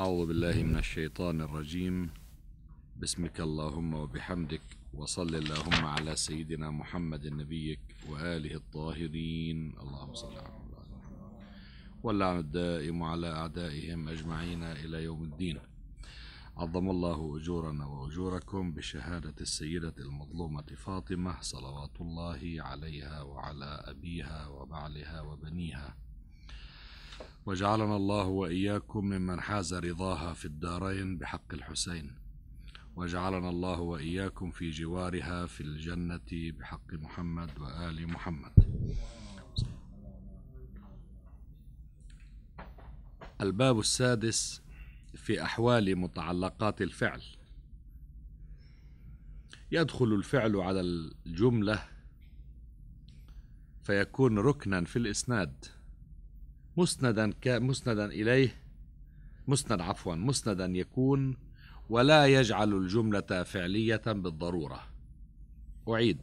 أعوذ بالله من الشيطان الرجيم بسمك اللهم وبحمدك وصل اللهم على سيدنا محمد نبيك وآله الطاهرين اللهم صل على محمد واللعن الدائم على أعدائهم أجمعين إلى يوم الدين عظم الله أجورنا وأجوركم بشهادة السيدة المظلومة فاطمة صلوات الله عليها وعلى أبيها وبعلها وبنيها وجعلنا الله وإياكم ممن حاز رضاها في الدارين بحق الحسين وجعلنا الله وإياكم في جوارها في الجنة بحق محمد وآل محمد الباب السادس في أحوال متعلقات الفعل يدخل الفعل على الجملة فيكون ركنا في الإسناد مسندا مسندا إليه مسند عفوا مسندا يكون ولا يجعل الجملة فعلية بالضرورة أعيد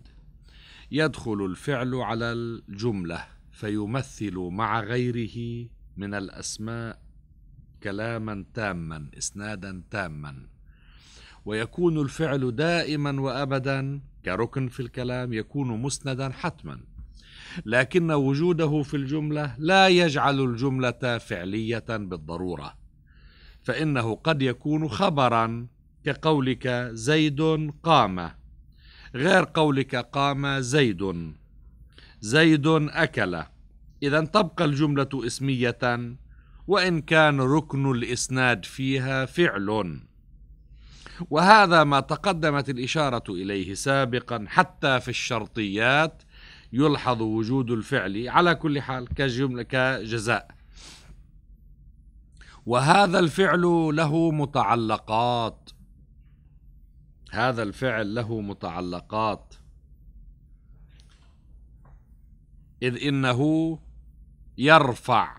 يدخل الفعل على الجملة فيمثل مع غيره من الأسماء كلاما تاما إسنادا تاما ويكون الفعل دائما وأبدا كركن في الكلام يكون مسندا حتما لكن وجوده في الجملة لا يجعل الجملة فعلية بالضرورة فإنه قد يكون خبرا كقولك زيد قام غير قولك قام زيد زيد أكل إذا تبقى الجملة اسمية وإن كان ركن الإسناد فيها فعل وهذا ما تقدمت الإشارة إليه سابقا حتى في الشرطيات يلحظ وجود الفعل على كل حال كجملة كجزاء وهذا الفعل له متعلقات هذا الفعل له متعلقات إذ إنه يرفع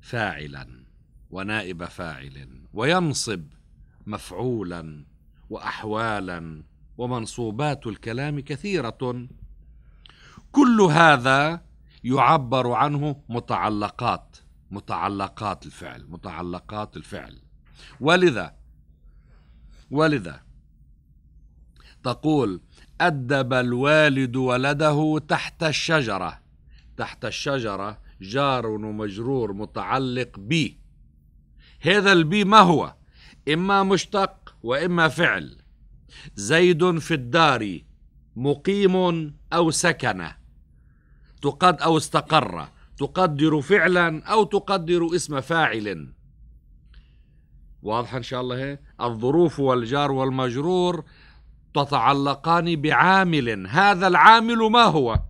فاعلا ونائب فاعل وينصب مفعولا وأحوالا ومنصوبات الكلام كثيرة كل هذا يعبر عنه متعلقات متعلقات الفعل متعلقات الفعل ولذا ولذا تقول أدب الوالد ولده تحت الشجرة تحت الشجرة جار ومجرور متعلق بي هذا البي ما هو إما مشتق وإما فعل زيد في الدار مقيم أو سكنه تقد أو استقر تقدر فعلا أو تقدر اسم فاعل واضحة إن شاء الله الظروف والجار والمجرور تتعلقان بعامل هذا العامل ما هو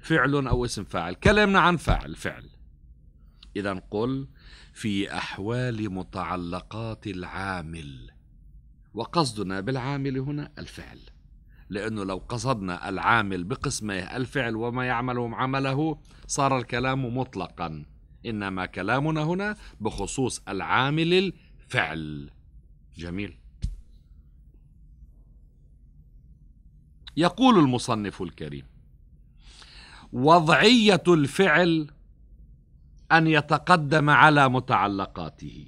فعل أو اسم فاعل كلمنا عن فاعل فعل إذا قل في أحوال متعلقات العامل وقصدنا بالعامل هنا الفعل لأنه لو قصدنا العامل بقسميه الفعل وما يعمل عمله صار الكلام مطلقا إنما كلامنا هنا بخصوص العامل الفعل جميل يقول المصنف الكريم وضعية الفعل أن يتقدم على متعلقاته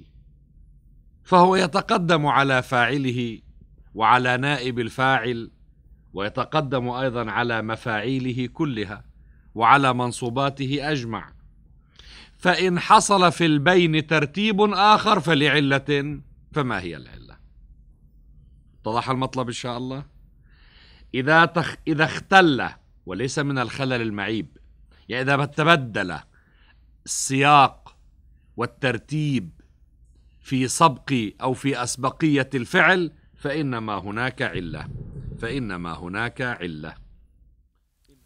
فهو يتقدم على فاعله وعلى نائب الفاعل ويتقدم ايضا على مفاعيله كلها وعلى منصوباته اجمع فان حصل في البين ترتيب اخر فلعله فما هي العله اتضح المطلب ان شاء الله اذا تخ... اذا اختل وليس من الخلل المعيب يعني اذا تبدل السياق والترتيب في سبق او في اسبقيه الفعل فانما هناك عله فإنما هناك علة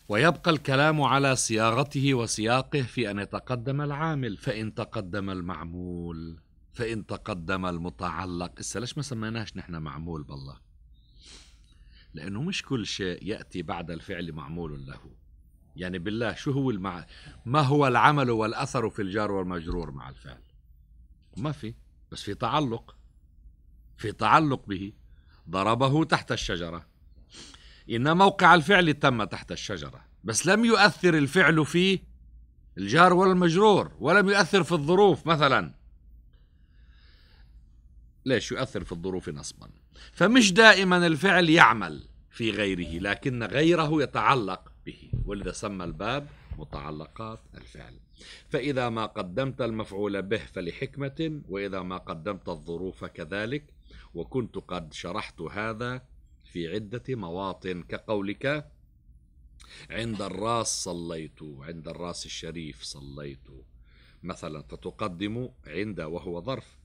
ويبقى الكلام على صياغته وسياقه في أن يتقدم العامل فإن تقدم المعمول فإن تقدم المتعلق إسا ليش ما سميناش نحن معمول بالله لأنه مش كل شيء يأتي بعد الفعل معمول له يعني بالله شو هو المع... ما هو العمل والأثر في الجار والمجرور مع الفعل ما في بس في تعلق في تعلق به ضربه تحت الشجره إن موقع الفعل تم تحت الشجرة بس لم يؤثر الفعل في الجار ولا المجرور ولم يؤثر في الظروف مثلا ليش يؤثر في الظروف نصبا فمش دائما الفعل يعمل في غيره لكن غيره يتعلق به ولذا سمى الباب متعلقات الفعل فإذا ما قدمت المفعول به فلحكمة وإذا ما قدمت الظروف كذلك وكنت قد شرحت هذا في عدة مواطن كقولك عند الراس صليت عند الراس الشريف صليت مثلا فتقدم عند وهو ظرف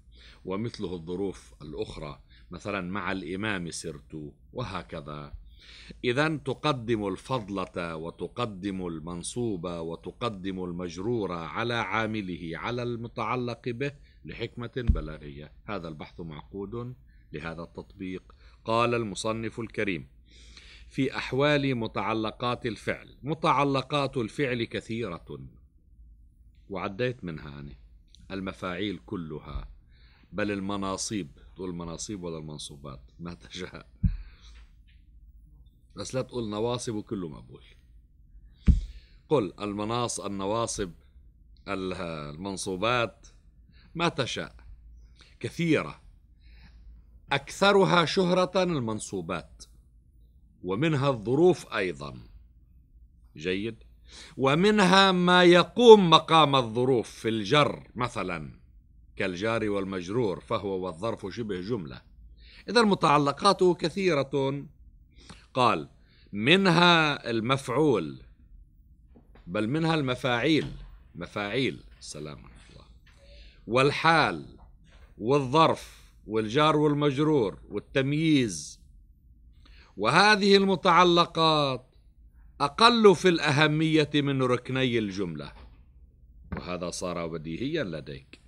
ومثله الظروف الأخرى مثلا مع الإمام سرت وهكذا إذا تقدم الفضلة وتقدم المنصوب وتقدم المجرور على عامله على المتعلق به لحكمة بلاغية هذا البحث معقود لهذا التطبيق قال المصنف الكريم في احوال متعلقات الفعل متعلقات الفعل كثيره وعديت منها انا المفاعيل كلها بل المناصيب تقول المناصيب ولا المنصوبات ما تشاء بس لا تقول نواصب وكله مقبول قل المناص النواصب المنصوبات ما تشاء كثيره أكثرها شهرة المنصوبات ومنها الظروف أيضا جيد ومنها ما يقوم مقام الظروف في الجر مثلا كالجار والمجرور فهو والظرف شبه جملة إذا متعلقاته كثيرة قال منها المفعول بل منها المفاعيل مفاعيل سلام الله والحال والظرف والجار والمجرور والتمييز وهذه المتعلقات أقل في الأهمية من ركني الجملة وهذا صار بديهيا لديك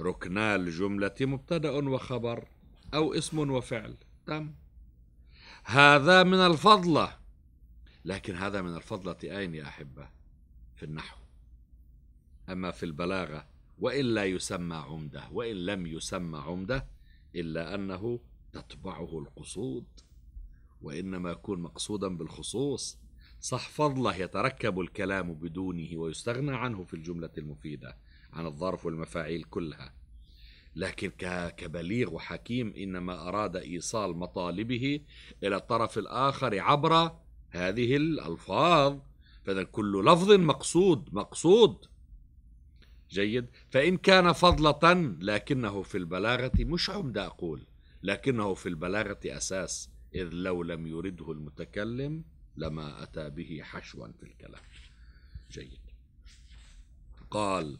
ركنا الجملة مبتدأ وخبر أو اسم وفعل تم هذا من الفضلة لكن هذا من الفضلة أين يا أحبة في النحو أما في البلاغة وإلا يسمى عمدة وإن لم يسمى عمدة إلا أنه تتبعه القصود وإنما يكون مقصودا بالخصوص صح فضله يتركب الكلام بدونه ويستغنى عنه في الجملة المفيدة عن الظرف والمفاعيل كلها لكن كبليغ وحكيم إنما أراد إيصال مطالبه إلى الطرف الآخر عبر هذه الألفاظ فإذا كل لفظ مقصود مقصود جيد فإن كان فضلة لكنه في البلاغة مش عمدة أقول لكنه في البلاغة أساس إذ لو لم يرده المتكلم لما أتى به حشوا في الكلام جيد قال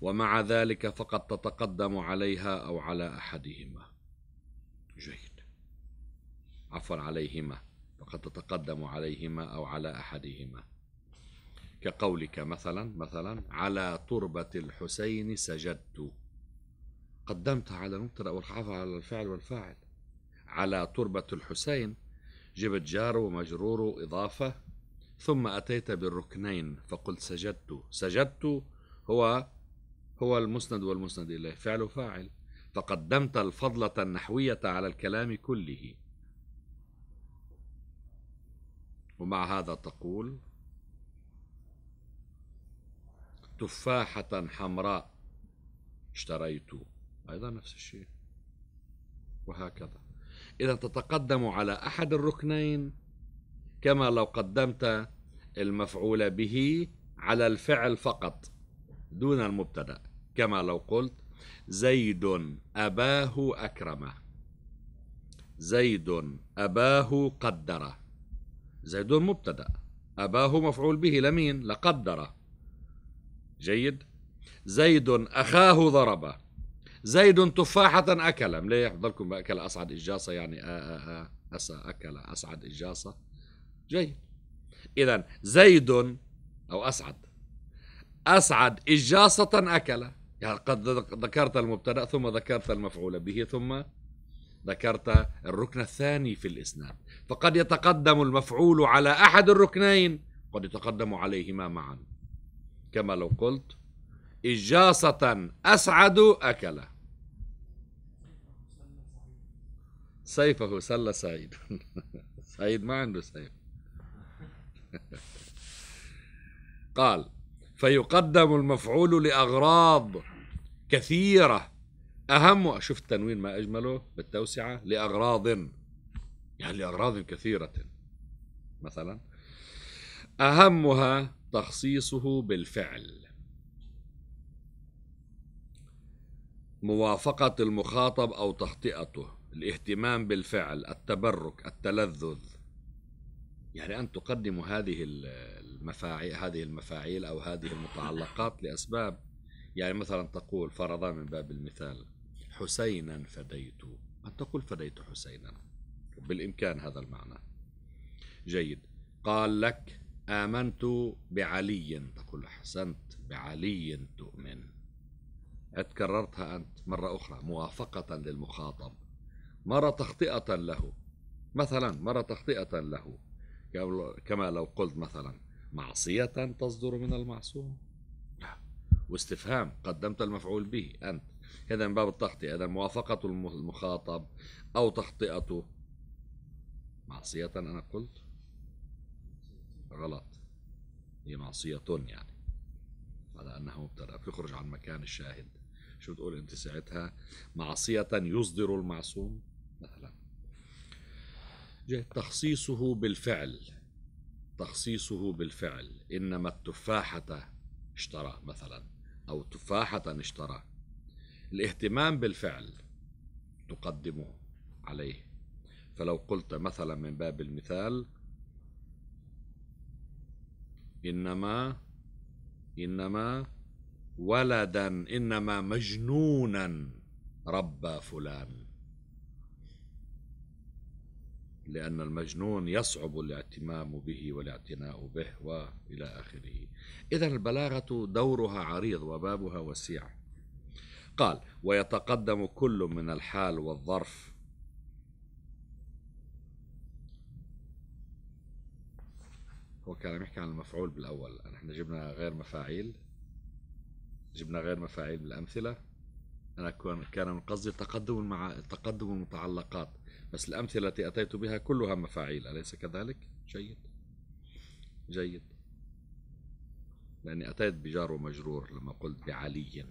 ومع ذلك فقد تتقدم عليها أو على أحدهما جيد عفوا عليهما فقد تتقدم عليهما أو على أحدهما كقولك مثلا مثلا على تربة الحسين سجدت قدمتها على المبتدأ والحافظ على الفعل والفاعل على تربة الحسين جبت جار ومجروره إضافة ثم أتيت بالركنين فقلت سجدت سجدت هو هو المسند والمسند إليه فعل وفاعل فقدمت الفضلة النحوية على الكلام كله ومع هذا تقول تفاحة حمراء اشتريت أيضا نفس الشيء وهكذا إذا تتقدم على أحد الركنين كما لو قدمت المفعول به على الفعل فقط دون المبتدأ كما لو قلت زيد أباه أكرمه زيد أباه قدره زيد مبتدأ أباه مفعول به لمين لقدره جيد زيد أخاه ضربه زيد تفاحة أكل مليح يحضركم أكل أصعد إجاصة يعني آآ آآ أسا أكل أسعد إجاصة جيد إذا زيد أو أسعد أسعد إجاصة أكل يعني قد ذكرت المبتدأ ثم ذكرت المفعول به ثم ذكرت الركن الثاني في الإسناد فقد يتقدم المفعول على أحد الركنين قد يتقدم عليهما معا كما لو قلت إجاصة أسعد أكل سيفه سل سعيد سعيد ما عنده سيف قال فيقدم المفعول لأغراض كثيرة أهم شوف التنوين ما أجمله بالتوسعة لأغراض يعني لأغراض كثيرة مثلا أهمها تخصيصه بالفعل موافقة المخاطب أو تخطئته الاهتمام بالفعل التبرك التلذذ يعني أن تقدموا هذه المفاعيل هذه المفاعيل أو هذه المتعلقات لأسباب يعني مثلا تقول فرضا من باب المثال حسينا فديت أن تقول فديت حسينا بالإمكان هذا المعنى جيد قال لك آمنت بعلي تقول حسنت بعلي تؤمن أتكررتها أنت مرة أخرى موافقة للمخاطب مرة تخطئة له مثلا مرة تخطئة له كما لو قلت مثلا معصية تصدر من المعصوم لا نعم. واستفهام قدمت المفعول به أنت هذا من باب التخطئة هذا موافقة المخاطب أو تخطئته معصية أنا قلت غلط هي معصية يعني على أنه مبتدأ بيخرج عن مكان الشاهد شو بتقول أنت ساعتها معصية يصدر المعصوم مثلا تخصيصه بالفعل تخصيصه بالفعل إنما التفاحة اشترى مثلا أو تفاحة اشترى الاهتمام بالفعل تقدمه عليه فلو قلت مثلا من باب المثال إنما إنما ولدا إنما مجنونا ربى فلان لأن المجنون يصعب الاهتمام به والاعتناء به وإلى آخره إذا البلاغة دورها عريض وبابها وسيع قال ويتقدم كل من الحال والظرف هو كان عم يحكي عن المفعول بالاول نحن جبنا غير مفاعيل جبنا غير مفاعيل بالامثله انا كان كان من قصدي تقدم مع تقدم المتعلقات بس الامثله التي اتيت بها كلها مفاعيل اليس كذلك جيد جيد لاني اتيت بجار ومجرور لما قلت بعلي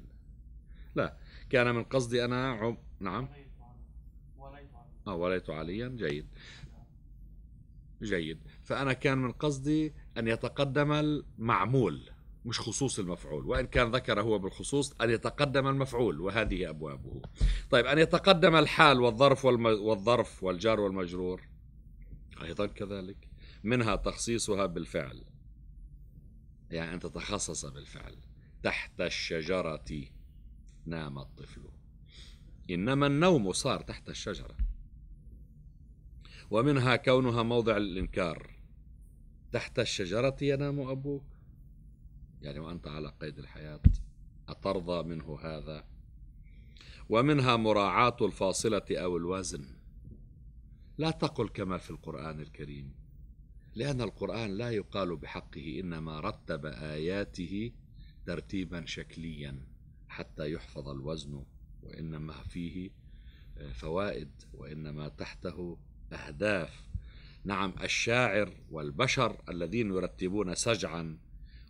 لا كان من قصدي انا عم... نعم وليت عليا اه وليت عليا جيد جيد فأنا كان من قصدي أن يتقدم المعمول مش خصوص المفعول وإن كان ذكر هو بالخصوص أن يتقدم المفعول وهذه أبوابه طيب أن يتقدم الحال والظرف والم... والظرف والجار والمجرور أيضا كذلك منها تخصيصها بالفعل يعني أن تتخصص بالفعل تحت الشجرة نام الطفل إنما النوم صار تحت الشجرة ومنها كونها موضع الإنكار تحت الشجرة ينام أبوك يعني وأنت على قيد الحياة أترضى منه هذا ومنها مراعاة الفاصلة أو الوزن لا تقل كما في القرآن الكريم لأن القرآن لا يقال بحقه إنما رتب آياته ترتيبا شكليا حتى يحفظ الوزن وإنما فيه فوائد وإنما تحته أهداف نعم الشاعر والبشر الذين يرتبون سجعا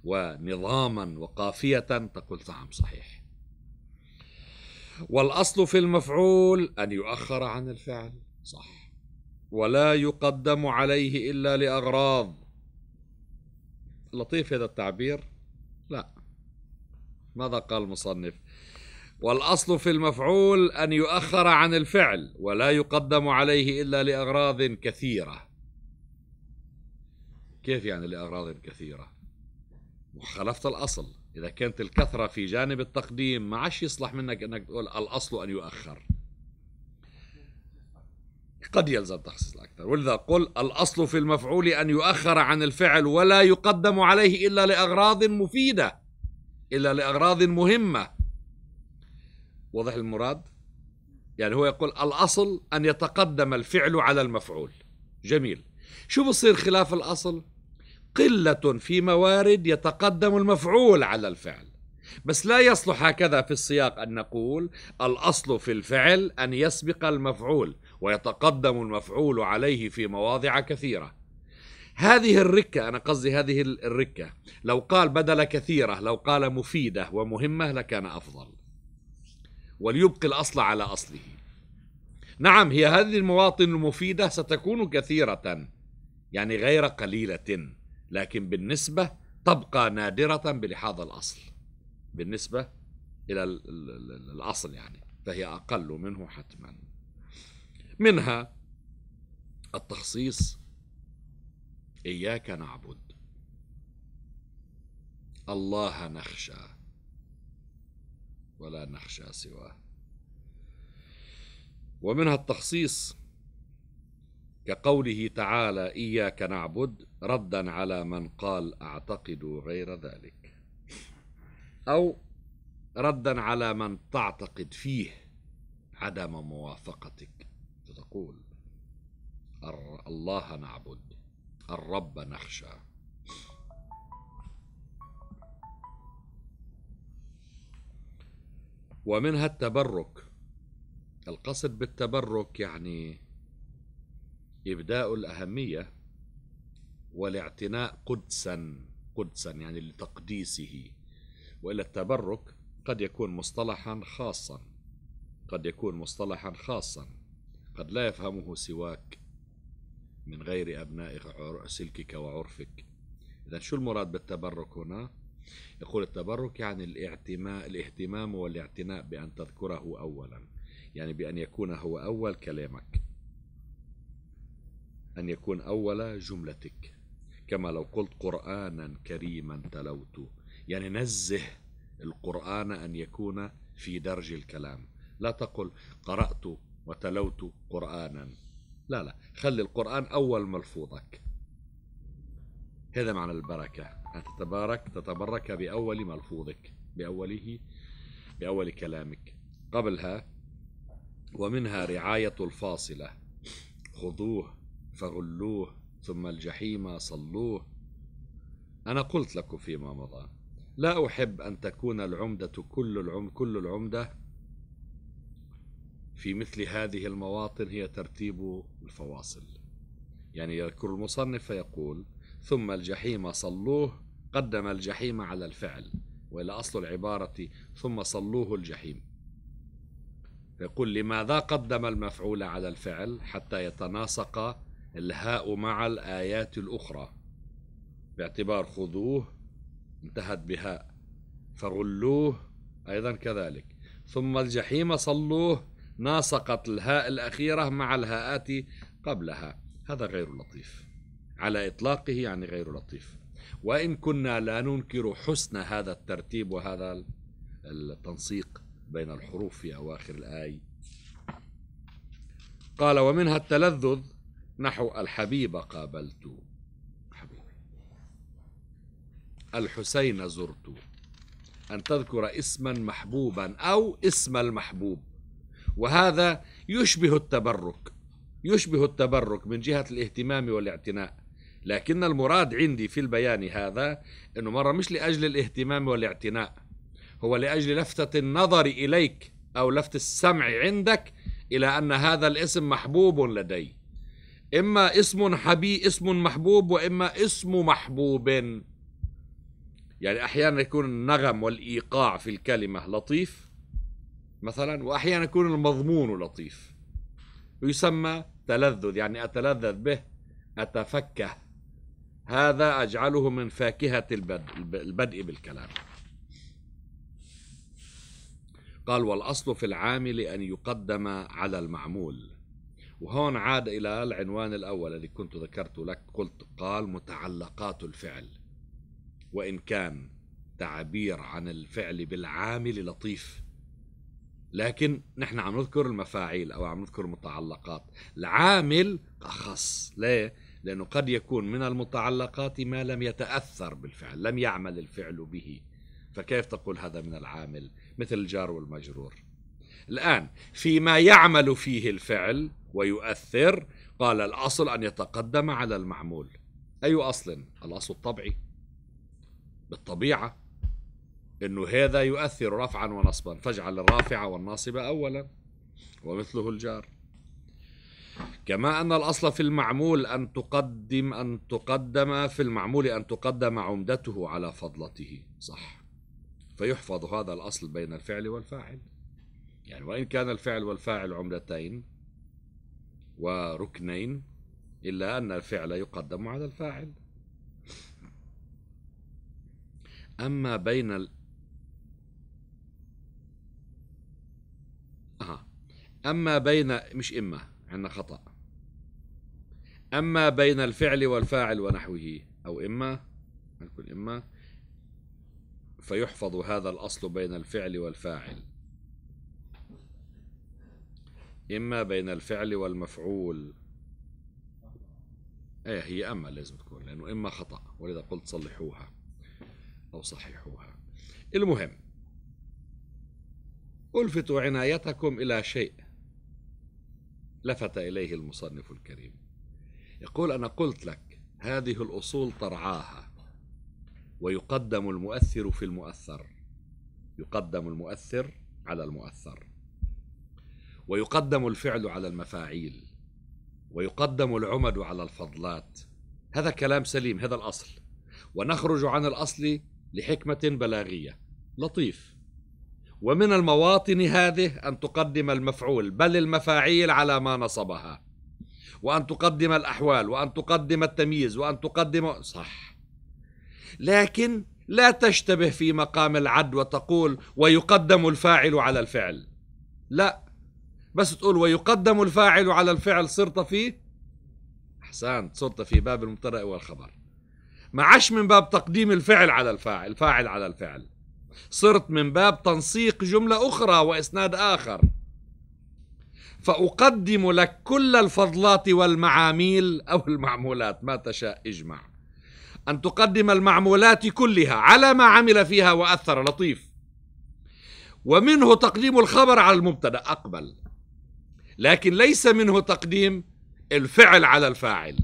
ونظاما وقافية تقول نعم صحيح والأصل في المفعول أن يؤخر عن الفعل صح ولا يقدم عليه إلا لأغراض لطيف هذا التعبير لا ماذا قال المصنف والأصل في المفعول أن يؤخر عن الفعل ولا يقدم عليه إلا لأغراض كثيرة كيف يعني لأغراض كثيرة مخالفة الأصل إذا كانت الكثرة في جانب التقديم ما عادش يصلح منك أنك تقول الأصل أن يؤخر قد يلزم تخصيص الأكثر ولذا قل الأصل في المفعول أن يؤخر عن الفعل ولا يقدم عليه إلا لأغراض مفيدة إلا لأغراض مهمة واضح المراد؟ يعني هو يقول الأصل أن يتقدم الفعل على المفعول جميل شو بصير خلاف الأصل؟ قلة في موارد يتقدم المفعول على الفعل بس لا يصلح هكذا في السياق أن نقول الأصل في الفعل أن يسبق المفعول ويتقدم المفعول عليه في مواضع كثيرة هذه الركة أنا قصدي هذه الركة لو قال بدل كثيرة لو قال مفيدة ومهمة لكان أفضل وليبقي الأصل على أصله نعم هي هذه المواطن المفيدة ستكون كثيرة يعني غير قليلة لكن بالنسبة تبقى نادرة بلحاظ الأصل بالنسبة إلى الأصل يعني فهي أقل منه حتما منها التخصيص إياك نعبد الله نخشى ولا نخشى سواه ومنها التخصيص كقوله تعالى اياك نعبد ردا على من قال اعتقد غير ذلك او ردا على من تعتقد فيه عدم موافقتك فتقول الله نعبد الرب نخشى ومنها التبرك القصد بالتبرك يعني إبداء الأهمية والاعتناء قدسا قدسا يعني لتقديسه وإلى التبرك قد يكون مصطلحا خاصا قد يكون مصطلحا خاصا قد لا يفهمه سواك من غير أبناء سلكك وعرفك إذا شو المراد بالتبرك هنا؟ يقول التبرك يعني الاعتماء الاهتمام والاعتناء بأن تذكره أولا يعني بأن يكون هو أول كلامك أن يكون أول جملتك كما لو قلت قرآنا كريما تلوت يعني نزه القرآن أن يكون في درج الكلام لا تقل قرأت وتلوت قرآنا لا لا خلي القرآن أول ملفوظك هذا معنى البركة أن تتبارك تتبرك بأول ملفوظك بأوله بأول كلامك قبلها ومنها رعاية الفاصلة خذوه فغلوه ثم الجحيم صلوه أنا قلت لكم فيما مضى لا أحب أن تكون العمدة كل العم كل العمدة في مثل هذه المواطن هي ترتيب الفواصل يعني يذكر المصنف فيقول ثم الجحيم صلوه قدم الجحيم على الفعل وإلى أصل العبارة ثم صلوه الجحيم يقول لماذا قدم المفعول على الفعل حتى يتناسق الهاء مع الآيات الأخرى باعتبار خذوه انتهت بهاء فغلوه أيضا كذلك ثم الجحيم صلوه ناسقت الهاء الأخيرة مع الهاءات قبلها هذا غير لطيف على إطلاقه يعني غير لطيف وإن كنا لا ننكر حسن هذا الترتيب وهذا التنسيق بين الحروف في أواخر الآي قال ومنها التلذذ نحو الحبيب قابلت حبيبي الحسين زرت أن تذكر اسما محبوبا أو اسم المحبوب وهذا يشبه التبرك يشبه التبرك من جهة الاهتمام والاعتناء لكن المراد عندي في البيان هذا أنه مرة مش لأجل الاهتمام والاعتناء هو لأجل لفتة النظر إليك أو لفت السمع عندك إلى أن هذا الاسم محبوب لدي إما اسم حبي اسم محبوب وإما اسم محبوب يعني أحيانا يكون النغم والإيقاع في الكلمة لطيف مثلا وأحيانا يكون المضمون لطيف ويسمى تلذذ يعني أتلذذ به أتفكه هذا أجعله من فاكهة البدء بالكلام قال والأصل في العامل أن يقدم على المعمول وهون عاد إلى العنوان الأول الذي كنت ذكرته لك قلت قال متعلقات الفعل وإن كان تعبير عن الفعل بالعامل لطيف لكن نحن عم نذكر المفاعيل أو عم نذكر متعلقات العامل أخص ليه؟ لأنه قد يكون من المتعلقات ما لم يتأثر بالفعل لم يعمل الفعل به فكيف تقول هذا من العامل مثل الجار والمجرور الآن فيما يعمل فيه الفعل ويؤثر قال الأصل أن يتقدم على المعمول أي أصل الأصل الطبعي بالطبيعة أنه هذا يؤثر رفعا ونصبا فاجعل الرافعة والناصبة أولا ومثله الجار كما أن الأصل في المعمول أن تقدم أن تقدم في المعمول أن تقدم عمدته على فضلته صح فيحفظ هذا الأصل بين الفعل والفاعل يعني وإن كان الفعل والفاعل عملتين وركنين إلا أن الفعل يقدم على الفاعل أما بين ال... أه. أما بين مش إما عندنا خطأ أما بين الفعل والفاعل ونحوه أو إما نقول إما فيحفظ هذا الأصل بين الفعل والفاعل إما بين الفعل والمفعول ايه هي اما لازم تكون لانه اما خطا ولذا قلت صلحوها او صححوها المهم الفتوا عنايتكم الى شيء لفت اليه المصنف الكريم يقول انا قلت لك هذه الاصول ترعاها ويقدم المؤثر في المؤثر يقدم المؤثر على المؤثر ويقدم الفعل على المفاعيل ويقدم العمد على الفضلات هذا كلام سليم هذا الأصل ونخرج عن الأصل لحكمة بلاغية لطيف ومن المواطن هذه أن تقدم المفعول بل المفاعيل على ما نصبها وأن تقدم الأحوال وأن تقدم التمييز وأن تقدم صح لكن لا تشتبه في مقام العد وتقول ويقدم الفاعل على الفعل لا بس تقول ويقدم الفاعل على الفعل صرت في احسنت صرت في باب المبتدا والخبر عاش من باب تقديم الفعل على الفاعل الفاعل على الفعل صرت من باب تنسيق جمله اخرى واسناد اخر فأقدم لك كل الفضلات والمعاميل أو المعمولات ما تشاء اجمع أن تقدم المعمولات كلها على ما عمل فيها وأثر لطيف ومنه تقديم الخبر على المبتدأ أقبل لكن ليس منه تقديم الفعل على الفاعل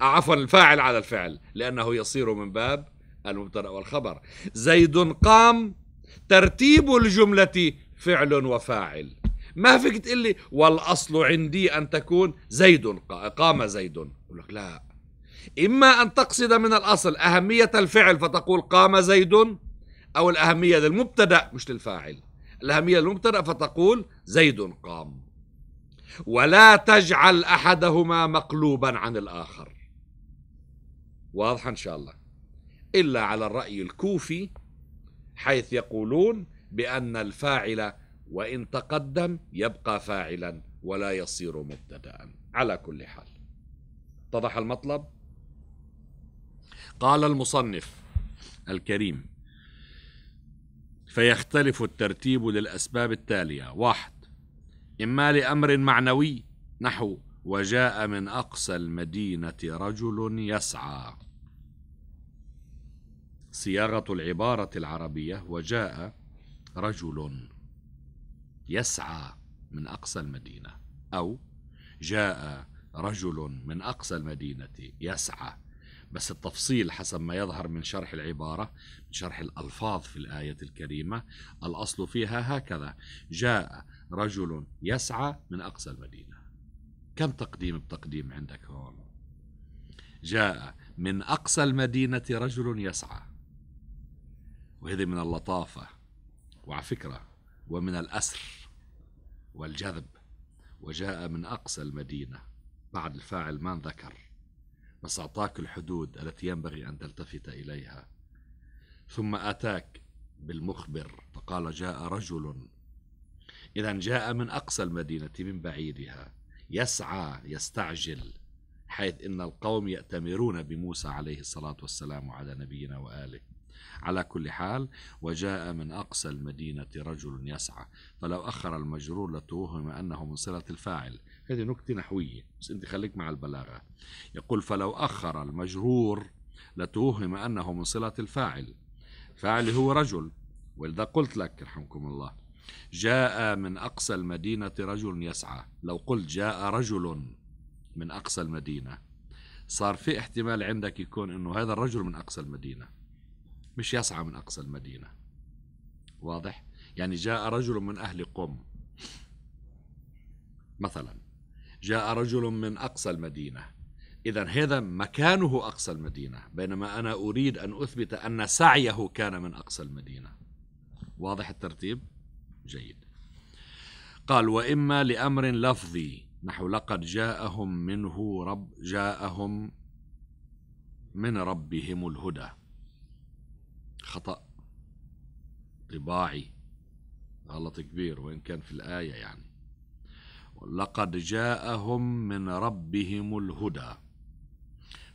آه، عفوا الفاعل على الفعل لأنه يصير من باب المبتدأ والخبر زيد قام ترتيب الجملة فعل وفاعل ما فيك تقول لي والأصل عندي أن تكون زيد قام زيد أقول لك لا إما أن تقصد من الأصل أهمية الفعل فتقول قام زيد أو الأهمية للمبتدأ مش للفاعل الأهمية للمبتدأ فتقول زيد قام ولا تجعل احدهما مقلوبا عن الاخر واضحه ان شاء الله الا على الراي الكوفي حيث يقولون بان الفاعل وان تقدم يبقى فاعلا ولا يصير مبتدا على كل حال اتضح المطلب قال المصنف الكريم فيختلف الترتيب للأسباب التالية واحد إما لأمر معنوي نحو وجاء من أقصى المدينة رجل يسعى صياغة العبارة العربية وجاء رجل يسعى من أقصى المدينة أو جاء رجل من أقصى المدينة يسعى بس التفصيل حسب ما يظهر من شرح العبارة من شرح الألفاظ في الآية الكريمة الأصل فيها هكذا جاء رجل يسعى من أقصى المدينة كم تقديم بتقديم عندك هون جاء من أقصى المدينة رجل يسعى وهذه من اللطافة وعلى فكرة ومن الأسر والجذب وجاء من أقصى المدينة بعد الفاعل ما ذكر بس أعطاك الحدود التي ينبغي أن تلتفت إليها ثم أتاك بالمخبر فقال جاء رجل إذا جاء من أقصى المدينة من بعيدها يسعى يستعجل حيث إن القوم يأتمرون بموسى عليه الصلاة والسلام على نبينا وآله على كل حال وجاء من أقصى المدينة رجل يسعى فلو أخر المجرور لتوهم أنه من صلة الفاعل هذه نكتة نحوية بس أنت خليك مع البلاغة يقول فلو أخر المجرور لتوهم أنه من صلة الفاعل فاعل هو رجل ولذا قلت لك رحمكم الله جاء من أقصى المدينة رجل يسعى لو قلت جاء رجل من أقصى المدينة صار في احتمال عندك يكون أنه هذا الرجل من أقصى المدينة مش يسعى من أقصى المدينة واضح؟ يعني جاء رجل من أهل قم مثلا جاء رجل من أقصى المدينة إذا هذا مكانه أقصى المدينة بينما أنا أريد أن أثبت أن سعيه كان من أقصى المدينة واضح الترتيب؟ جيد قال وإما لأمر لفظي نحو لقد جاءهم منه رب جاءهم من ربهم الهدى خطأ طباعي غلط كبير وإن كان في الآية يعني لقد جاءهم من ربهم الهدى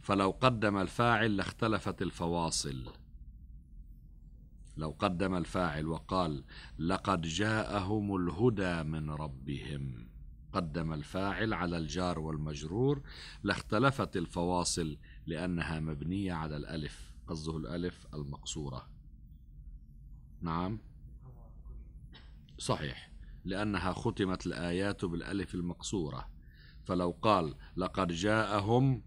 فلو قدم الفاعل لاختلفت الفواصل لو قدم الفاعل وقال لقد جاءهم الهدى من ربهم قدم الفاعل على الجار والمجرور لاختلفت الفواصل لأنها مبنية على الألف قصده الألف المقصورة نعم صحيح لأنها ختمت الآيات بالألف المقصورة فلو قال لقد جاءهم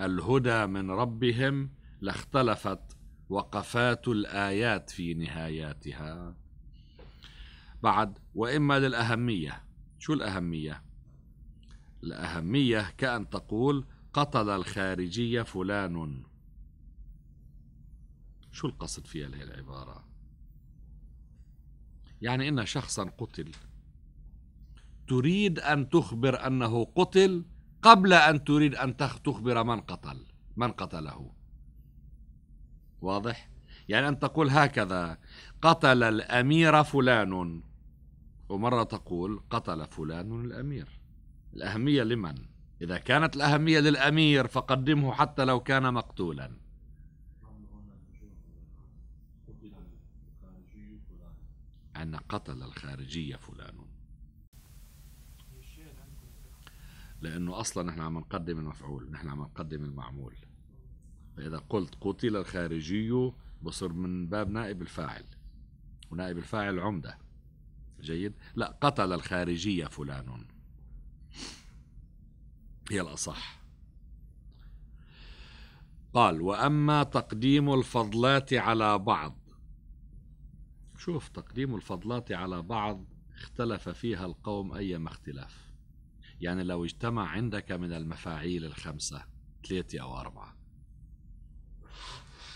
الهدى من ربهم لاختلفت وقفات الآيات في نهاياتها بعد وإما للأهمية شو الأهمية؟ الأهمية كأن تقول قتل الخارجية فلان شو القصد في هذه العبارة؟ يعني إن شخصا قتل تريد أن تخبر أنه قتل قبل أن تريد أن تخبر من قتل من قتله واضح يعني أن تقول هكذا قتل الأمير فلان ومرة تقول قتل فلان الأمير الأهمية لمن؟ إذا كانت الأهمية للأمير فقدمه حتى لو كان مقتولا أن قتل الخارجية فلان لأنه أصلا نحن عم نقدم المفعول نحن عم نقدم المعمول فإذا قلت قتل الخارجي بصر من باب نائب الفاعل ونائب الفاعل عمدة جيد لا قتل الخارجية فلان هي الأصح قال وأما تقديم الفضلات على بعض شوف تقديم الفضلات على بعض اختلف فيها القوم أيما اختلاف يعني لو اجتمع عندك من المفاعيل الخمسة ثلاثة أو أربعة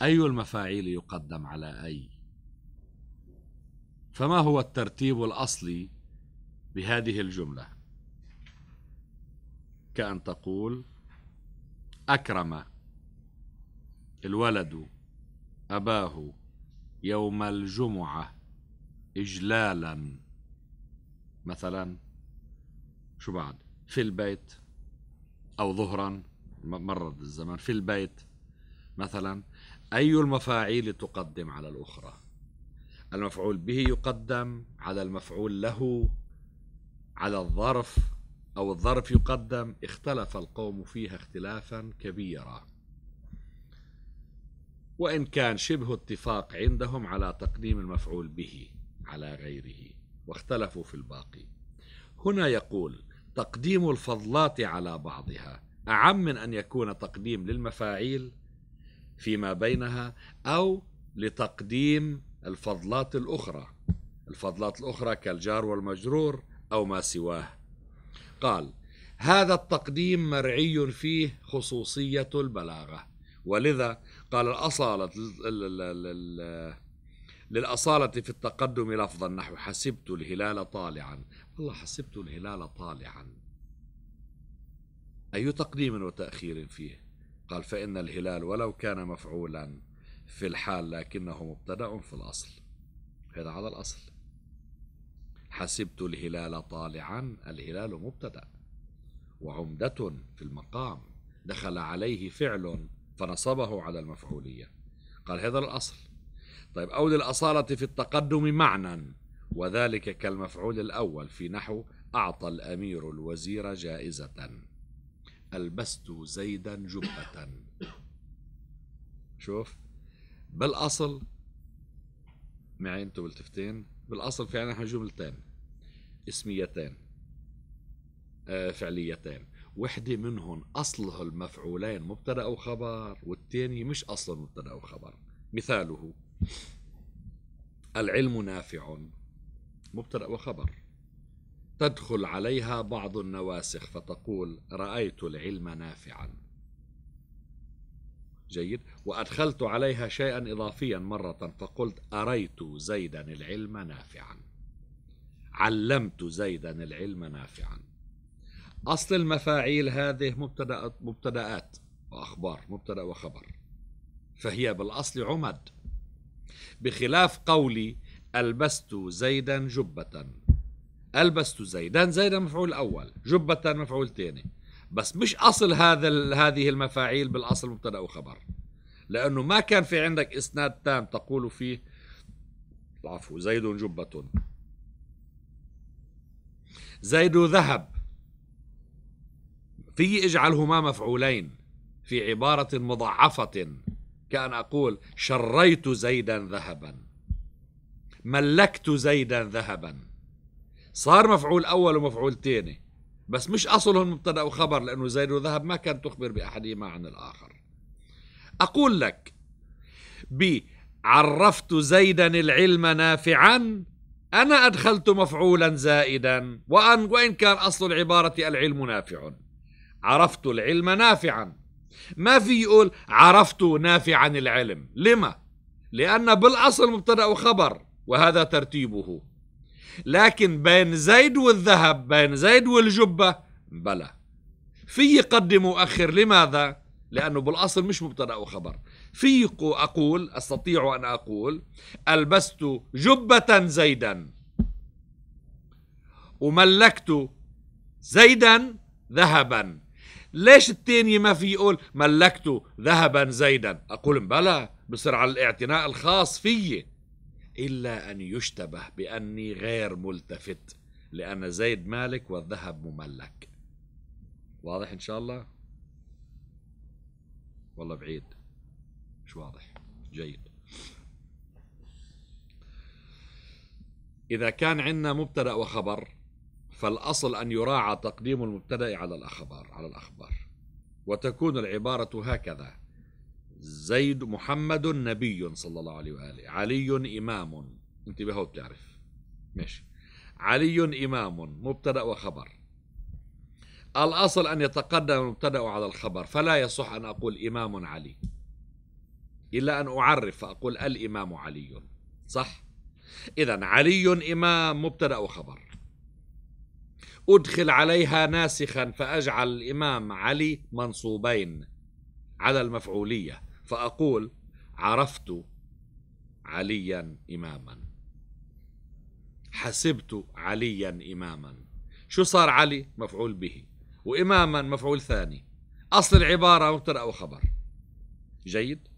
أي المفاعيل يقدم على أي فما هو الترتيب الأصلي بهذه الجملة كأن تقول أكرم الولد أباه يوم الجمعة إجلالا مثلا شو بعد في البيت أو ظهرا مرد الزمن في البيت مثلا أي المفاعيل تقدم على الأخرى المفعول به يقدم على المفعول له على الظرف أو الظرف يقدم اختلف القوم فيها اختلافا كبيرا وإن كان شبه اتفاق عندهم على تقديم المفعول به على غيره واختلفوا في الباقي هنا يقول تقديم الفضلات على بعضها أعم من أن يكون تقديم للمفاعيل فيما بينها أو لتقديم الفضلات الأخرى الفضلات الأخرى كالجار والمجرور أو ما سواه قال هذا التقديم مرعي فيه خصوصية البلاغة ولذا قال الأصالة للأصالة في التقدم لفظا نحو حسبت الهلال طالعا والله حسبت الهلال طالعا أي تقديم وتأخير فيه قال فإن الهلال ولو كان مفعولا في الحال لكنه مبتدأ في الأصل هذا على الأصل حسبت الهلال طالعا الهلال مبتدأ وعمدة في المقام دخل عليه فعل فنصبه على المفعولية قال هذا الأصل طيب أو للأصالة في التقدم معنى وذلك كالمفعول الأول في نحو أعطى الأمير الوزير جائزة ألبست زيدا جبة شوف بالأصل معي انتم بالتفتين بالأصل في عنا جملتين اسميتين آه، فعليتين وحدة منهم أصلها المفعولين مبتدأ وخبر والثانية مش أصلا مبتدأ وخبر مثاله العلم نافع مبتدأ وخبر تدخل عليها بعض النواسخ فتقول رأيت العلم نافعا جيد وأدخلت عليها شيئا إضافيا مرة فقلت أريت زيدا العلم نافعا علمت زيدا العلم نافعا أصل المفاعيل هذه مبتدأ مبتدأات وأخبار مبتدأ وخبر فهي بالأصل عمد بخلاف قولي ألبست زيدا جبة ألبست زيدان زيدا مفعول اول جبة مفعول ثاني بس مش اصل هذا هذه المفاعيل بالاصل مبتدا وخبر لانه ما كان في عندك اسناد تام تقول فيه العفو زيد جبة زيد ذهب في اجعلهما مفعولين في عبارة مضعفة كأن أقول شريت زيدا ذهبا ملكت زيدا ذهبا صار مفعول أول ومفعول ثاني بس مش أصلهم مبتدأ وخبر لأنه زيد وذهب ما كان تخبر بأحدهما عن الآخر أقول لك ب عرفت زيدا العلم نافعا أنا أدخلت مفعولا زائدا وأن وإن كان أصل العبارة العلم نافع عرفت العلم نافعا ما في يقول عرفت نافعا العلم لما؟ لأن بالأصل مبتدأ وخبر وهذا ترتيبه لكن بين زيد والذهب بين زيد والجبة بلا في قدم وأخر لماذا؟ لأنه بالأصل مش مبتدأ وخبر في أقول أستطيع أن أقول ألبست جبة زيدا وملكت زيدا ذهبا ليش التاني ما في يقول ملكت ذهبا زيدا أقول بلى بصير على الاعتناء الخاص فيي إلا أن يشتبه بأني غير ملتفت لأن زيد مالك والذهب مملك واضح إن شاء الله والله بعيد مش واضح جيد إذا كان عندنا مبتدأ وخبر فالأصل أن يراعى تقديم المبتدأ على الأخبار على الأخبار وتكون العبارة هكذا زيد محمد نبي صلى الله عليه وآله علي إمام انتبهوا بتعرف ماشي علي إمام مبتدأ وخبر الأصل أن يتقدم المبتدأ على الخبر فلا يصح أن أقول إمام علي إلا أن أعرف فأقول الإمام علي صح إذا علي إمام مبتدأ وخبر أدخل عليها ناسخا فأجعل الإمام علي منصوبين على المفعولية فأقول عرفت عليا إماما حسبت عليا إماما شو صار علي مفعول به وإماما مفعول ثاني أصل العبارة مبتدأ وخبر جيد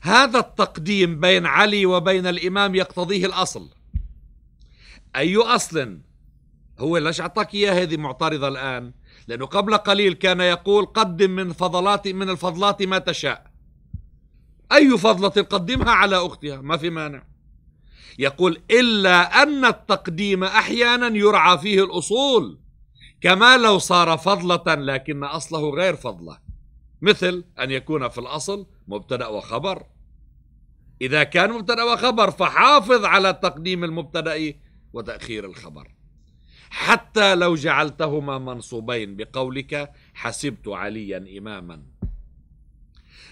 هذا التقديم بين علي وبين الإمام يقتضيه الأصل أي أصل هو ليش أعطاك إياه هذه معترضة الآن لأنه قبل قليل كان يقول قدم من فضلات من الفضلات ما تشاء أي فضلة قدمها على أختها ما في مانع يقول إلا أن التقديم أحيانا يرعى فيه الأصول كما لو صار فضلة لكن أصله غير فضلة مثل أن يكون في الأصل مبتدأ وخبر إذا كان مبتدأ وخبر فحافظ على تقديم المبتدأ وتأخير الخبر حتى لو جعلتهما منصوبين بقولك حسبت عليا إماما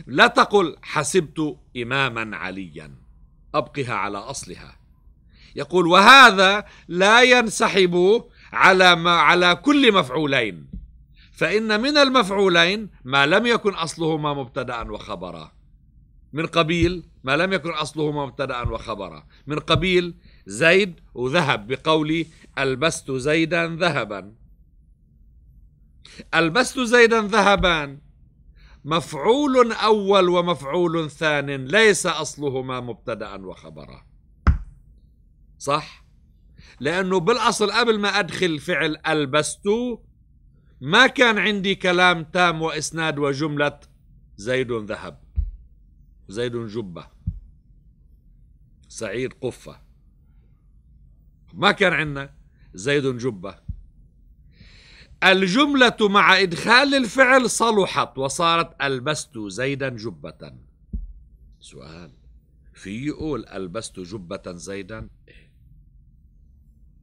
لا تقل حسبت إماما عليا أبقها على أصلها يقول وهذا لا ينسحب على ما على كل مفعولين فإن من المفعولين ما لم يكن أصلهما مبتدأ وخبرا من قبيل ما لم يكن أصلهما مبتدأ وخبرا من قبيل زيد وذهب بقولي ألبست زيدا ذهبا ألبست زيدا ذهبا مفعول أول ومفعول ثان ليس أصلهما مبتدأ وخبرا صح؟ لأنه بالأصل قبل ما أدخل فعل ألبست ما كان عندي كلام تام وإسناد وجملة زيد ذهب زيد جبة سعيد قفة ما كان عندنا زيد جبه الجملة مع إدخال الفعل صلحت وصارت ألبست زيدا جبة سؤال في يقول ألبست جبة زيدا إيه؟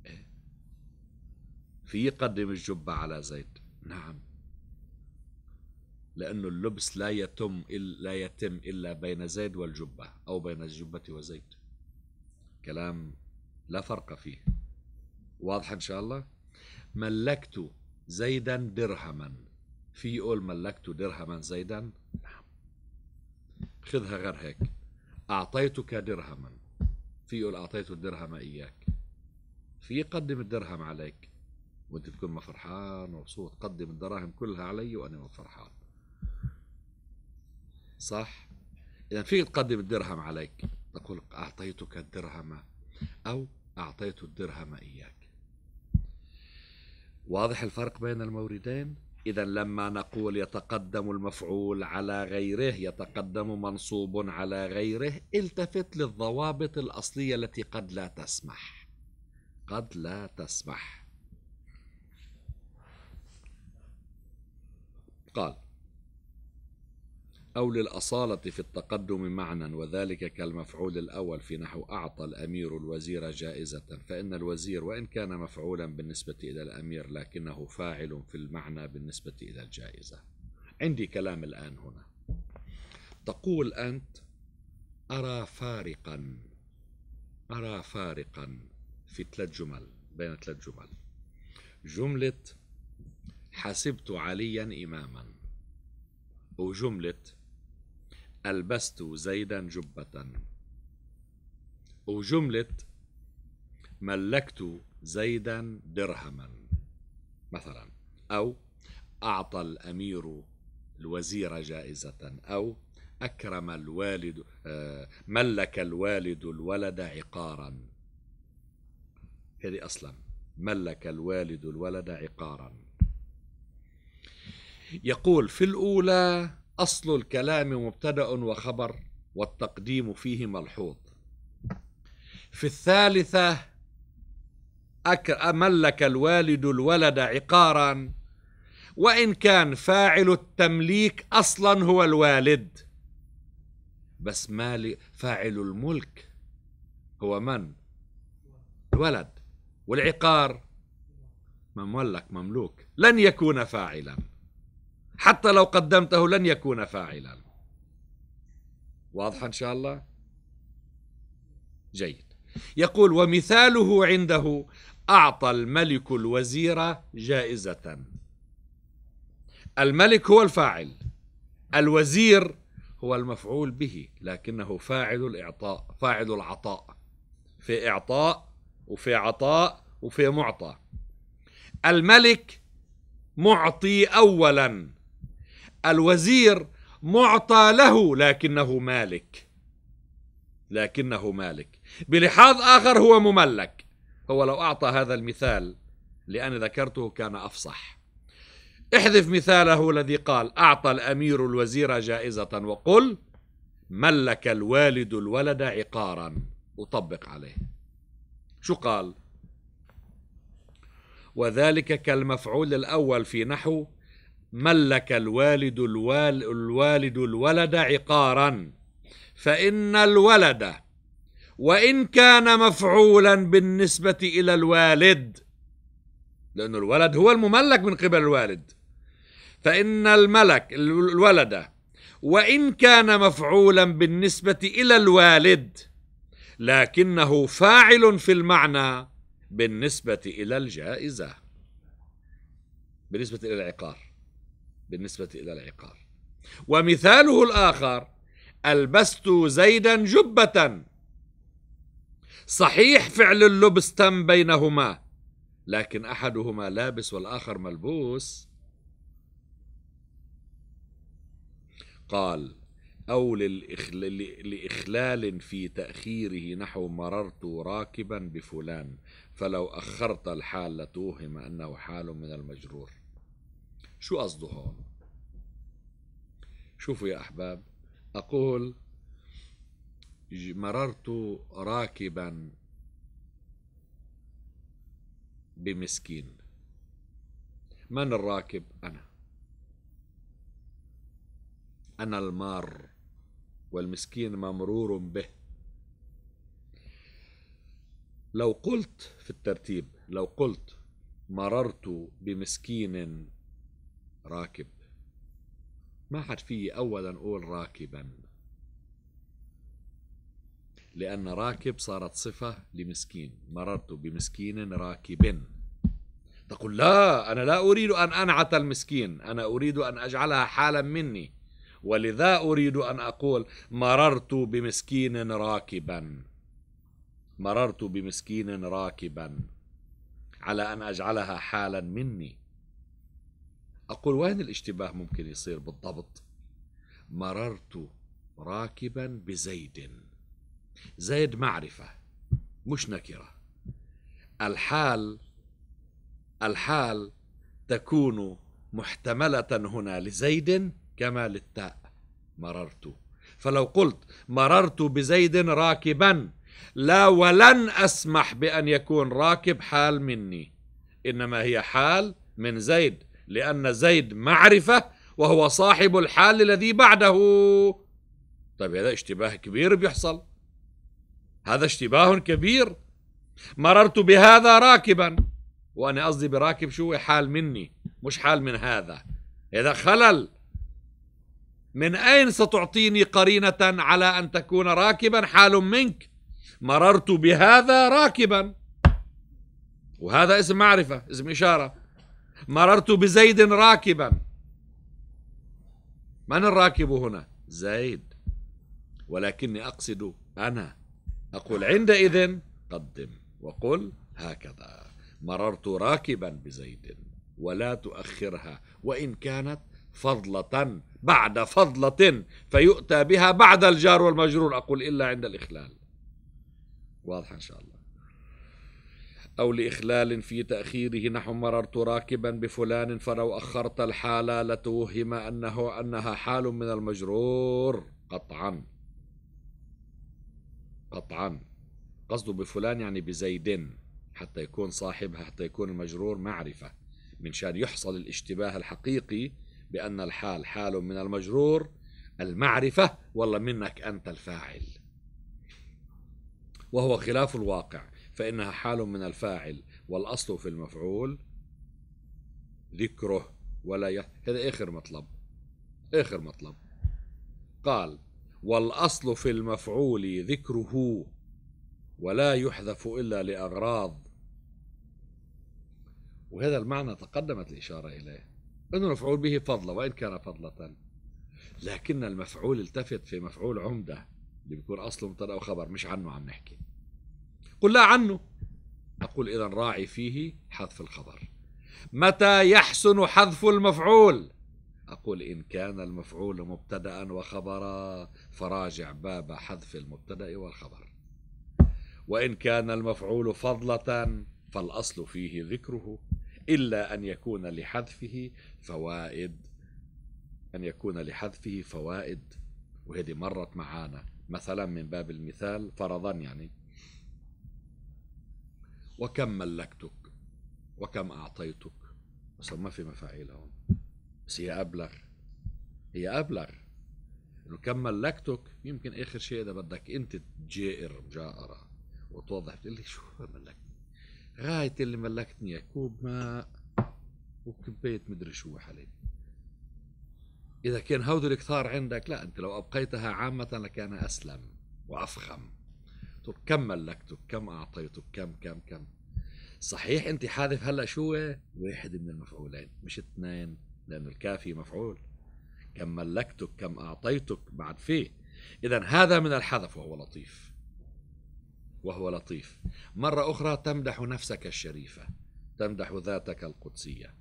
إيه؟ في يقدم الجبة على زيد نعم لأنه اللبس لا يتم لا يتم إلا بين زيد والجبة أو بين الجبة وزيد كلام لا فرق فيه واضح إن شاء الله ملكت زيدا درهما في يقول ملكت درهما زيدا نعم خذها غير هيك أعطيتك درهما في يقول أعطيت الدرهم إياك في قدم الدرهم عليك وانت بتكون ما فرحان مبسوط قدم الدراهم كلها علي وانا ما فرحان صح اذا في تقدم الدرهم عليك تقول اعطيتك الدرهم او اعطيت الدرهم اياك واضح الفرق بين الموردين إذا لما نقول يتقدم المفعول على غيره يتقدم منصوب على غيره التفت للضوابط الأصلية التي قد لا تسمح قد لا تسمح قال أو للأصالة في التقدم معنا وذلك كالمفعول الأول في نحو أعطى الأمير الوزير جائزة فإن الوزير وإن كان مفعولا بالنسبة إلى الأمير لكنه فاعل في المعنى بالنسبة إلى الجائزة عندي كلام الآن هنا تقول أنت أرى فارقا أرى فارقا في ثلاث جمل بين ثلاث جمل جملة حسبت عليا إماما وجملة ألبست زيدا جبة وجملة ملكت زيدا درهما مثلا أو أعطى الأمير الوزير جائزة أو أكرم الوالد آه، ملك الوالد الولد عقارا هذه أصلا ملك الوالد الولد عقارا يقول في الأولى أصل الكلام مبتدأ وخبر والتقديم فيه ملحوظ في الثالثة ملك الوالد الولد عقارا وإن كان فاعل التمليك أصلا هو الوالد بس مالي فاعل الملك هو من الولد والعقار مملك مملوك لن يكون فاعلا حتى لو قدمته لن يكون فاعلا واضحة إن شاء الله جيد يقول ومثاله عنده أعطى الملك الوزير جائزة الملك هو الفاعل الوزير هو المفعول به لكنه فاعل الإعطاء فاعل العطاء في إعطاء وفي عطاء وفي معطى الملك معطي أولا الوزير معطى له لكنه مالك لكنه مالك بلحاظ آخر هو مملك هو لو أعطى هذا المثال لأن ذكرته كان أفصح احذف مثاله الذي قال أعطى الأمير الوزير جائزة وقل ملك الوالد الولد عقارا أطبق عليه شو قال وذلك كالمفعول الأول في نحو ملك الوالد الوال الوالد الولد عقارا فإن الولد وإن كان مفعولا بالنسبة إلى الوالد لأن الولد هو المملك من قبل الوالد فإن الملك الولد وإن كان مفعولا بالنسبة إلى الوالد لكنه فاعل في المعنى بالنسبة إلى الجائزة بالنسبة إلى العقار بالنسبة إلى العقاب ومثاله الآخر ألبست زيدا جبة صحيح فعل اللبس تم بينهما لكن أحدهما لابس والآخر ملبوس قال أو لإخلال في تأخيره نحو مررت راكبا بفلان فلو أخرت الحال لتوهم أنه حال من المجرور شو قصده هون شوفوا يا أحباب أقول مررت راكبا بمسكين من الراكب أنا أنا المار والمسكين ممرور به لو قلت في الترتيب لو قلت مررت بمسكين راكب ما حد فيه أولا أقول راكبا لأن راكب صارت صفة لمسكين مررت بمسكين راكب تقول لا أنا لا أريد أن أنعت المسكين أنا أريد أن أجعلها حالا مني ولذا أريد أن أقول مررت بمسكين راكبا مررت بمسكين راكبا على أن أجعلها حالا مني أقول وين الاشتباه ممكن يصير بالضبط مررت راكبا بزيد زيد معرفة مش نكرة الحال الحال تكون محتملة هنا لزيد كما للتاء مررت فلو قلت مررت بزيد راكبا لا ولن أسمح بأن يكون راكب حال مني إنما هي حال من زيد لأن زيد معرفة وهو صاحب الحال الذي بعده طيب هذا اشتباه كبير بيحصل هذا اشتباه كبير مررت بهذا راكبا وأنا قصدي براكب شو حال مني مش حال من هذا إذا خلل من أين ستعطيني قرينة على أن تكون راكبا حال منك مررت بهذا راكبا وهذا اسم معرفة اسم إشارة مررت بزيد راكبا من الراكب هنا زيد ولكني أقصد أنا أقول عندئذ قدم وقل هكذا مررت راكبا بزيد ولا تؤخرها وإن كانت فضلة بعد فضلة فيؤتى بها بعد الجار والمجرور أقول إلا عند الإخلال واضح إن شاء الله أو لإخلال في تأخيره نحو مررت راكبا بفلان فلو أخرت الحالة لتوهم أنه أنها حال من المجرور قطعا قطعا قصده بفلان يعني بزيد حتى يكون صاحبها حتى يكون المجرور معرفة من شان يحصل الاشتباه الحقيقي بأن الحال حال من المجرور المعرفة والله منك أنت الفاعل وهو خلاف الواقع فإنها حال من الفاعل والأصل في المفعول ذكره ولا يح... هذا آخر مطلب آخر مطلب قال والأصل في المفعول ذكره ولا يحذف إلا لأغراض وهذا المعنى تقدمت الإشارة إليه أنه المفعول به فضلة وإن كان فضلة لكن المفعول التفت في مفعول عمدة اللي بيكون أصله مبتدأ وخبر مش عنه عم نحكي قل لا عنه أقول إذا راعي فيه حذف الخبر متى يحسن حذف المفعول أقول إن كان المفعول مبتدأ وخبرا فراجع باب حذف المبتدأ والخبر وإن كان المفعول فضلة فالأصل فيه ذكره إلا أن يكون لحذفه فوائد أن يكون لحذفه فوائد وهذه مرت معانا مثلا من باب المثال فرضا يعني وكم ملكتك وكم أعطيتك أصلا ما في مفاعيل هون بس هي أبلغ هي أبلغ إنه كم ملكتك يمكن آخر شيء إذا بدك أنت تجائر مجائرة وتوضح بتقول لي شو ملكتني غاية اللي ملكتني يا كوب ماء وكبيت مدري شو حليب إذا كان هودو الكثار عندك لا أنت لو أبقيتها عامة لكان أسلم وأفخم ملكته كم ملكته كم أعطيته كم كم كم صحيح أنت حاذف هلأ شو واحد من المفعولين مش اثنين لأنه الكافي مفعول كم ملكتك كم أعطيتك بعد فيه إذا هذا من الحذف وهو لطيف وهو لطيف مرة أخرى تمدح نفسك الشريفة تمدح ذاتك القدسية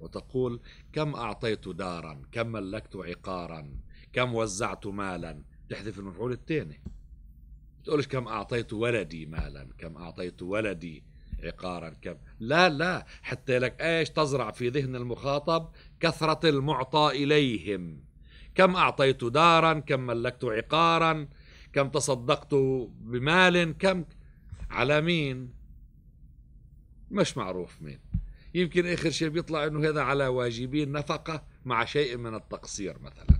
وتقول كم أعطيت دارا كم ملكت عقارا كم وزعت مالا تحذف المفعول الثاني تقولش كم أعطيت ولدي مالا كم أعطيت ولدي عقارا كم لا لا حتى لك ايش تزرع في ذهن المخاطب كثرة المعطى إليهم كم أعطيت دارا كم ملكت عقارا كم تصدقت بمال كم على مين مش معروف مين يمكن آخر شيء بيطلع أنه هذا على واجبين نفقة مع شيء من التقصير مثلا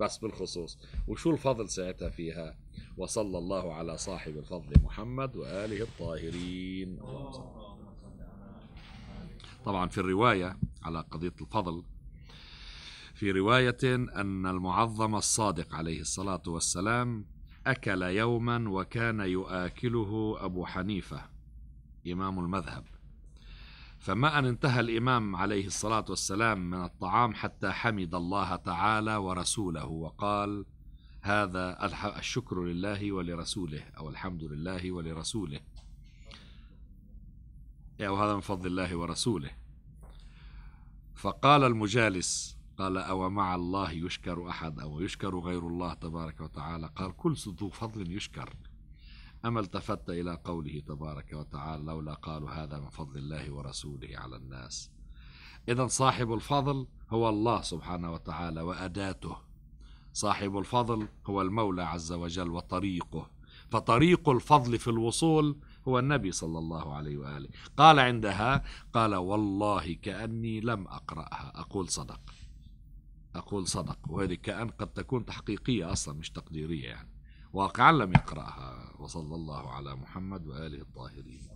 بس بالخصوص وشو الفضل ساعتها فيها وصلى الله على صاحب الفضل محمد وآله الطاهرين طبعا في الرواية على قضية الفضل في رواية أن المعظم الصادق عليه الصلاة والسلام أكل يوما وكان يؤكله أبو حنيفة إمام المذهب فما أن انتهى الإمام عليه الصلاة والسلام من الطعام حتى حمد الله تعالى ورسوله وقال هذا الشكر لله ولرسوله أو الحمد لله ولرسوله أو يعني هذا من فضل الله ورسوله فقال المجالس قال أو مع الله يشكر أحد أو يشكر غير الله تبارك وتعالى قال كل ذو فضل يشكر أما التفت إلى قوله تبارك وتعالى لولا قالوا هذا من فضل الله ورسوله على الناس إذا صاحب الفضل هو الله سبحانه وتعالى وأداته صاحب الفضل هو المولى عز وجل وطريقه فطريق الفضل في الوصول هو النبي صلى الله عليه وآله قال عندها قال والله كأني لم أقرأها أقول صدق أقول صدق وهذه كأن قد تكون تحقيقية أصلا مش تقديرية يعني واقعا لم يقرأها وصلى الله على محمد وآله الطاهرين